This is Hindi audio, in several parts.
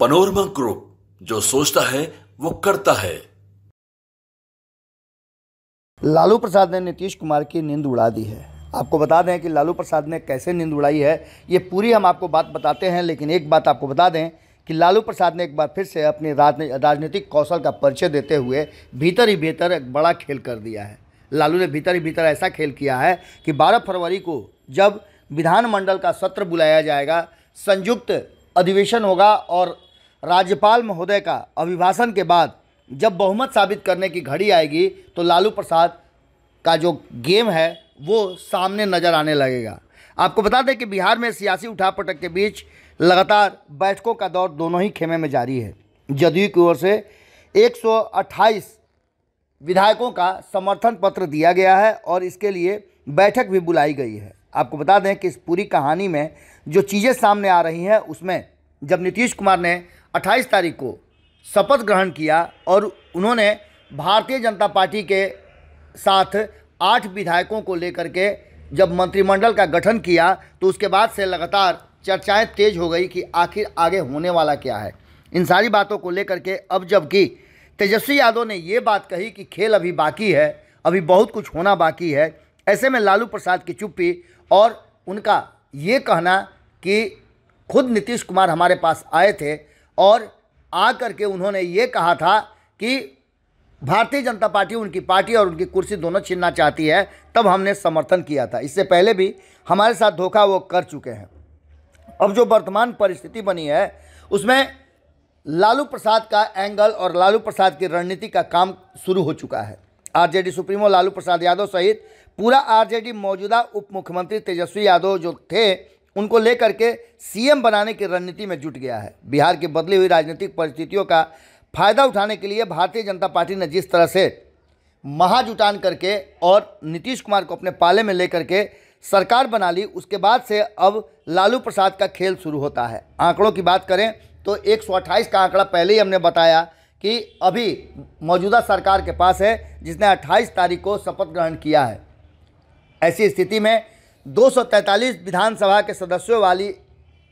पनोरमा ग्रुप जो सोचता है वो करता है लालू प्रसाद ने नीतीश कुमार की नींद उड़ा दी है आपको बता दें कि लालू प्रसाद ने कैसे नींद उड़ाई है ये पूरी हम आपको बात बताते हैं लेकिन एक बात आपको बता दें कि लालू प्रसाद ने एक बार फिर से अपने राजनीतिक कौशल का परिचय देते हुए भीतर ही भीतर एक बड़ा खेल कर दिया है लालू ने भीतर ही भीतर ऐसा खेल किया है कि 12 फरवरी को जब विधानमंडल का सत्र बुलाया जाएगा संयुक्त अधिवेशन होगा और राज्यपाल महोदय का अभिभाषण के बाद जब बहुमत साबित करने की घड़ी आएगी तो लालू प्रसाद का जो गेम है वो सामने नज़र आने लगेगा आपको बता दें कि बिहार में सियासी उठापटक के बीच लगातार बैठकों का दौर दोनों ही खेमे में जारी है जदयू की ओर से 128 विधायकों का समर्थन पत्र दिया गया है और इसके लिए बैठक भी बुलाई गई है आपको बता दें कि इस पूरी कहानी में जो चीज़ें सामने आ रही हैं उसमें जब नीतीश कुमार ने अट्ठाईस तारीख को शपथ ग्रहण किया और उन्होंने भारतीय जनता पार्टी के साथ आठ विधायकों को लेकर के जब मंत्रिमंडल का गठन किया तो उसके बाद से लगातार चर्चाएं तेज हो गई कि आखिर आगे होने वाला क्या है इन सारी बातों को लेकर के अब जबकि तेजस्वी यादव ने ये बात कही कि खेल अभी बाकी है अभी बहुत कुछ होना बाकी है ऐसे में लालू प्रसाद की चुप्पी और उनका ये कहना कि खुद नीतीश कुमार हमारे पास आए थे और आ करके उन्होंने ये कहा था कि भारतीय जनता पार्टी उनकी पार्टी और उनकी कुर्सी दोनों छीनना चाहती है तब हमने समर्थन किया था इससे पहले भी हमारे साथ धोखा वो कर चुके हैं अब जो वर्तमान परिस्थिति बनी है उसमें लालू प्रसाद का एंगल और लालू प्रसाद की रणनीति का काम शुरू हो चुका है आरजेडी सुप्रीमो लालू प्रसाद यादव सहित पूरा आरजेडी मौजूदा उप मुख्यमंत्री तेजस्वी यादव जो थे उनको लेकर के सीएम बनाने की रणनीति में जुट गया है बिहार की बदली हुई राजनीतिक परिस्थितियों का फायदा उठाने के लिए भारतीय जनता पार्टी ने जिस तरह से महाजुटान करके और नीतीश कुमार को अपने पाले में लेकर के सरकार बना ली उसके बाद से अब लालू प्रसाद का खेल शुरू होता है आंकड़ों की बात करें तो एक का आंकड़ा पहले ही हमने बताया कि अभी मौजूदा सरकार के पास है जिसने 28 तारीख को शपथ ग्रहण किया है ऐसी स्थिति में 243 विधानसभा के सदस्यों वाली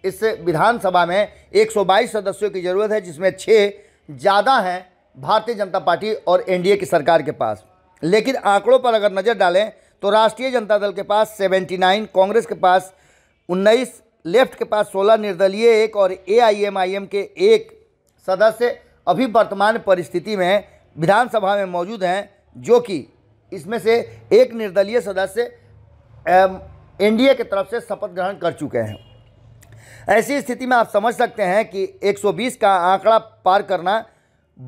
इस विधानसभा में 122 सदस्यों की ज़रूरत है जिसमें छः ज़्यादा हैं भारतीय जनता पार्टी और एनडीए की सरकार के पास लेकिन आंकड़ों पर अगर नज़र डालें तो राष्ट्रीय जनता दल के पास 79, कांग्रेस के पास 19, लेफ्ट के पास 16 निर्दलीय एक और एआईएमआईएम के एक सदस्य अभी वर्तमान परिस्थिति में विधानसभा में मौजूद हैं जो कि इसमें से एक निर्दलीय सदस्य एनडीए की तरफ से शपथ ग्रहण कर चुके हैं ऐसी स्थिति में आप समझ सकते हैं कि 120 का आंकड़ा पार करना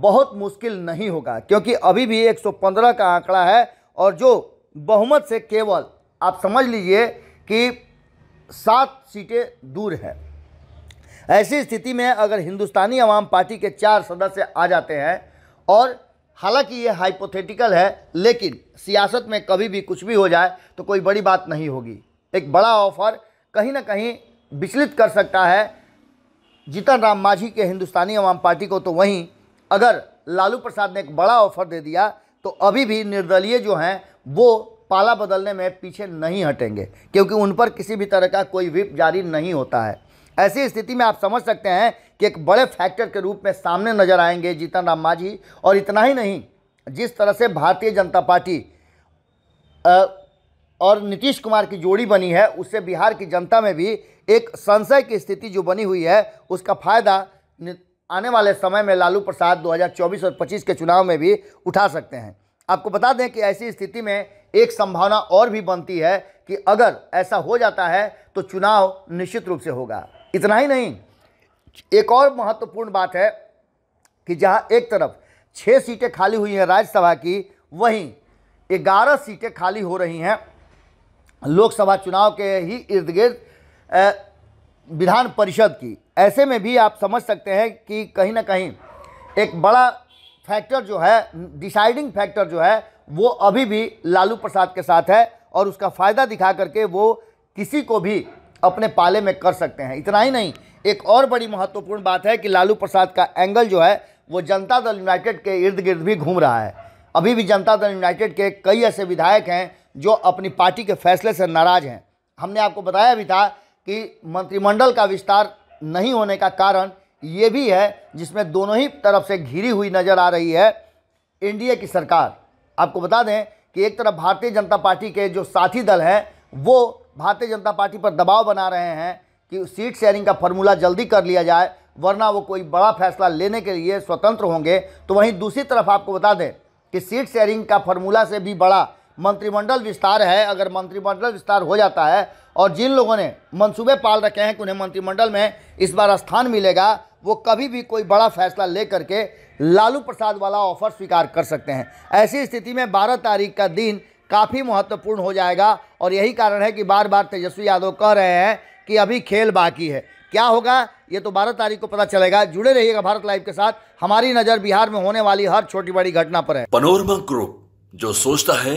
बहुत मुश्किल नहीं होगा क्योंकि अभी भी 115 का आंकड़ा है और जो बहुमत से केवल आप समझ लीजिए कि सात सीटें दूर है ऐसी स्थिति में अगर हिंदुस्तानी अवाम पार्टी के चार सदस्य आ जाते हैं और हालांकि ये हाइपोथेटिकल है लेकिन सियासत में कभी भी कुछ भी हो जाए तो कोई बड़ी बात नहीं होगी एक बड़ा ऑफर कहीं ना कहीं विचलित कर सकता है जीतन राम मांझी के हिंदुस्तानी अवाम पार्टी को तो वहीं अगर लालू प्रसाद ने एक बड़ा ऑफर दे दिया तो अभी भी निर्दलीय जो हैं वो पाला बदलने में पीछे नहीं हटेंगे क्योंकि उन पर किसी भी तरह का कोई विप जारी नहीं होता है ऐसी स्थिति में आप समझ सकते हैं कि एक बड़े फैक्टर के रूप में सामने नजर आएंगे जीतन राम मांझी और इतना ही नहीं जिस तरह से भारतीय जनता पार्टी और नीतीश कुमार की जोड़ी बनी है उससे बिहार की जनता में भी एक संशय की स्थिति जो बनी हुई है उसका फायदा आने वाले समय में लालू प्रसाद 2024 और 25 के चुनाव में भी उठा सकते हैं आपको बता दें कि ऐसी स्थिति में एक संभावना और भी बनती है कि अगर ऐसा हो जाता है तो चुनाव निश्चित रूप से होगा इतना ही नहीं एक और महत्वपूर्ण बात है कि जहां एक तरफ छः सीटें खाली हुई हैं राज्यसभा की वहीं ग्यारह सीटें खाली हो रही हैं लोकसभा चुनाव के ही इर्द गिर्द विधान परिषद की ऐसे में भी आप समझ सकते हैं कि कहीं ना कहीं एक बड़ा फैक्टर जो है डिसाइडिंग फैक्टर जो है वो अभी भी लालू प्रसाद के साथ है और उसका फ़ायदा दिखा करके वो किसी को भी अपने पाले में कर सकते हैं इतना ही नहीं एक और बड़ी महत्वपूर्ण बात है कि लालू प्रसाद का एंगल जो है वो जनता दल यूनाइटेड के इर्द गिर्द भी घूम रहा है अभी भी जनता दल यूनाइटेड के कई ऐसे विधायक हैं जो अपनी पार्टी के फैसले से नाराज हैं हमने आपको बताया भी था कि मंत्रिमंडल का विस्तार नहीं होने का कारण ये भी है जिसमें दोनों ही तरफ से घिरी हुई नज़र आ रही है एनडीए की सरकार आपको बता दें कि एक तरफ भारतीय जनता पार्टी के जो साथी दल हैं वो भारतीय जनता पार्टी पर दबाव बना रहे हैं कि सीट शेयरिंग का फॉर्मूला जल्दी कर लिया जाए वरना वो कोई बड़ा फैसला लेने के लिए स्वतंत्र होंगे तो वहीं दूसरी तरफ आपको बता दें कि सीट शेयरिंग का फॉर्मूला से भी बड़ा मंत्रिमंडल विस्तार है अगर मंत्रिमंडल विस्तार हो जाता है और जिन लोगों ने मंसूबे पाल रखे हैं कि उन्हें मंत्रिमंडल में इस बार स्थान मिलेगा वो कभी भी कोई बड़ा फैसला ले करके लालू प्रसाद वाला ऑफर स्वीकार कर सकते हैं ऐसी स्थिति में बारह तारीख का दिन काफ़ी महत्वपूर्ण हो जाएगा और यही कारण है कि बार बार तेजस्वी यादव कह रहे हैं कि अभी खेल बाकी है क्या होगा ये तो बारह तारीख को पता चलेगा जुड़े रहिएगा भारत लाइव के साथ हमारी नज़र बिहार में होने वाली हर छोटी बड़ी घटना पर है पनोरमा ग्रुप जो सोचता है